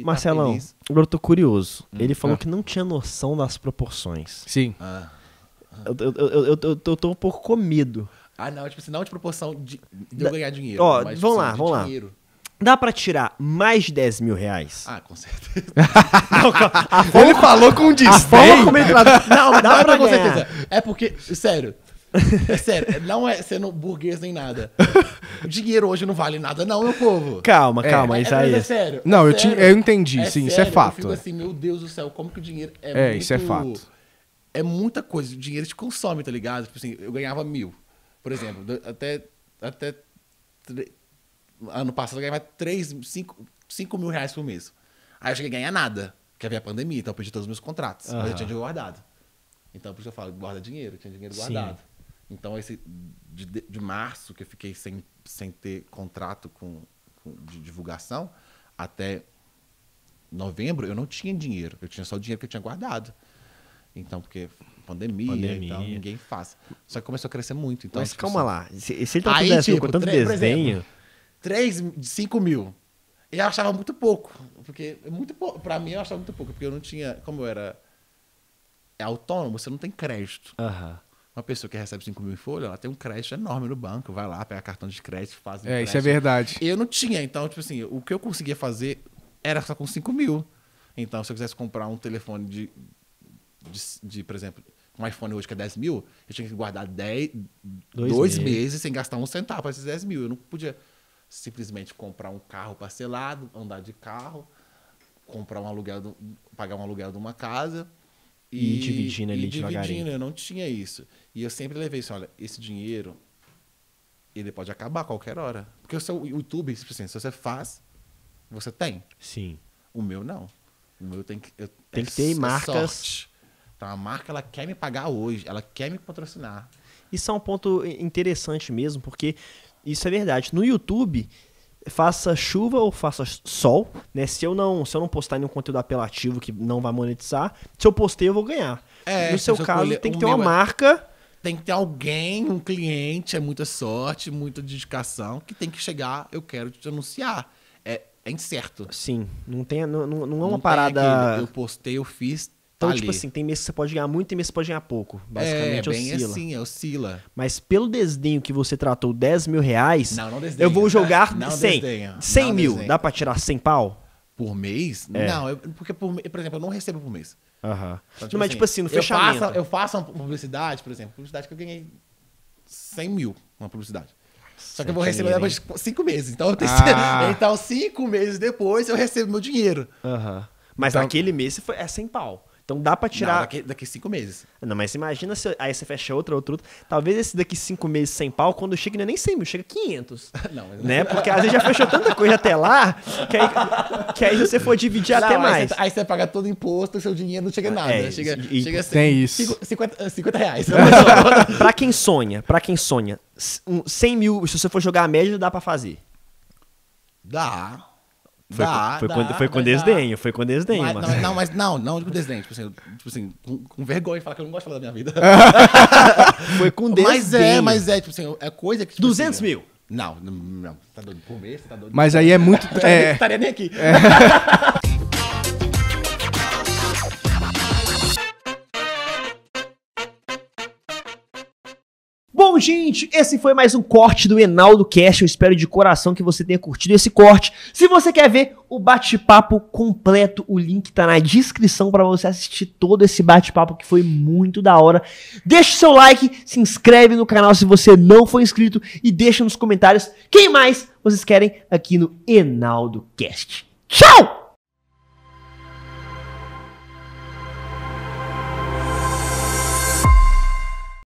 Tá Marcelão, tá eu tô curioso. Hum, ele falou ah. que não tinha noção das proporções. Sim. Ah. Eu, eu, eu, eu, eu, tô um pouco com medo. Ah, não, tipo assim, não de proporção de, de eu ganhar dinheiro. Ó, tipo assim, vamos lá, vamos dinheiro. lá. Dá pra tirar mais de 10 mil reais? Ah, com certeza. não, forma, ele falou com um desdém. A forma como ele... Não, dá, dá pra, não, com certeza. É porque, sério, é sério, não é sendo burguês nem nada. O dinheiro hoje não vale nada, não, meu povo. Calma, é, calma, é, aí. É, é sério. Não, é eu, sério, te, eu entendi, é sim, sério, isso é fato. Eu fico assim, meu Deus do céu, como que o dinheiro é, é muito, isso é fato. É muita coisa, o dinheiro te consome, tá ligado? Tipo assim, eu ganhava mil, por exemplo, até, até ano passado eu ganhava três, 5, cinco mil reais por mês. Aí eu cheguei a ganhar nada, porque havia pandemia, então eu perdi todos os meus contratos, uhum. mas eu tinha dinheiro guardado. Então, por isso eu falo, guarda dinheiro, tinha dinheiro guardado. Sim. Então, esse de, de março, que eu fiquei sem, sem ter contrato com, com, de divulgação, até novembro, eu não tinha dinheiro. Eu tinha só o dinheiro que eu tinha guardado. Então, porque pandemia, pandemia. Então, ninguém faz. Só que começou a crescer muito. Então, Mas tipo calma assim, lá. Se, ele tá assim, tipo, com tanto três, desenho... 3, 5 mil. Eu achava muito pouco. Porque é muito pouco. Pra mim, eu achava muito pouco. Porque eu não tinha... Como eu era é autônomo, você não tem crédito. Uhum. Uma pessoa que recebe 5 mil em folha, ela tem um crédito enorme no banco, vai lá, pega cartão de crédito, faz. Um é, crédito. isso é verdade. Eu não tinha, então, tipo assim, o que eu conseguia fazer era só com 5 mil. Então, se eu quisesse comprar um telefone de, de, de, por exemplo, um iPhone hoje que é 10 mil, eu tinha que guardar 10, dois, dois meses. sem gastar um centavo para esses 10 mil. Eu não podia simplesmente comprar um carro parcelado, andar de carro, comprar um aluguel, do, pagar um aluguel de uma casa e, e dividindo ali e Dividindo, eu não tinha isso. E eu sempre levei isso olha, esse dinheiro, ele pode acabar a qualquer hora. Porque o seu YouTube, tipo assim, se você faz, você tem. Sim. O meu não. O meu tem que. Eu, tem que é ter é marcas. Sorte. Então a marca ela quer me pagar hoje, ela quer me patrocinar. Isso é um ponto interessante mesmo, porque isso é verdade. No YouTube, faça chuva ou faça sol, né? Se eu não, se eu não postar nenhum conteúdo apelativo que não vai monetizar, se eu postei eu vou ganhar. É, no seu caso tem que ter uma é marca tem que ter alguém, um cliente, é muita sorte, muita dedicação, que tem que chegar, eu quero te anunciar. É, é incerto. Sim, não tem, não, não, não é uma não parada. Aquele, eu postei, eu fiz, então, tá tipo ali. assim, tem mês que você pode ganhar muito, tem mês que você pode ganhar pouco. Basicamente, é, é bem oscila. assim, é oscila. Mas pelo desdenho que você tratou 10 mil reais, não, não desdenha, eu vou jogar tá? não, 100. Desdenha, 100 não mil, desdenha. dá pra tirar 100 pau? Por mês? É. Não, eu, porque, por, por exemplo, eu não recebo por mês. Aham. Uhum. tipo mas assim, tipo assim, no eu fechamento... Faço, eu faço uma publicidade, por exemplo, publicidade que eu ganhei 100 mil, uma publicidade. Só que eu vou receber depois de 5 meses. Então, eu ah. então, cinco meses depois, eu recebo meu dinheiro. Aham. Uhum. Mas então, naquele mês foi, é 100 pau. Então dá para tirar. Não, daqui, daqui cinco meses. Não, mas imagina se aí você fecha outra, outro, outro. Talvez esse daqui cinco meses sem pau, quando chega, não é nem 100 mil, chega 500. Não, mas... né? Porque às vezes já fechou tanta coisa até lá, que aí, que aí você for dividir não, até aí mais. Você, aí você paga todo o imposto, seu dinheiro não chega é, nada. É, chega, e, chega tem isso. 50, 50 eh, reais. pra quem sonha, pra quem sonha, 100 mil, se você for jogar a média, dá para fazer. Dá. Foi, dá, com, foi, dá, com, foi com desdenho, foi com desdenho. Mas, mas... Não, não, mas não, não digo desdenho. Tipo assim, tipo assim com, com vergonha de falar que eu não gosto de falar da minha vida. foi com desdenho. Mas é, é mas é, tipo assim, é coisa que. Tipo 200 assim, mil! Não, não, não, tá doido por mês, tá doido. Mas aí é muito. É... Eu estaria nem aqui. É... Bom, gente, esse foi mais um corte do Enaldo Cast. Eu espero de coração que você tenha curtido esse corte. Se você quer ver o bate-papo completo, o link tá na descrição para você assistir todo esse bate-papo que foi muito da hora. Deixa o seu like, se inscreve no canal se você não for inscrito e deixa nos comentários quem mais vocês querem aqui no Enaldo Cast. Tchau!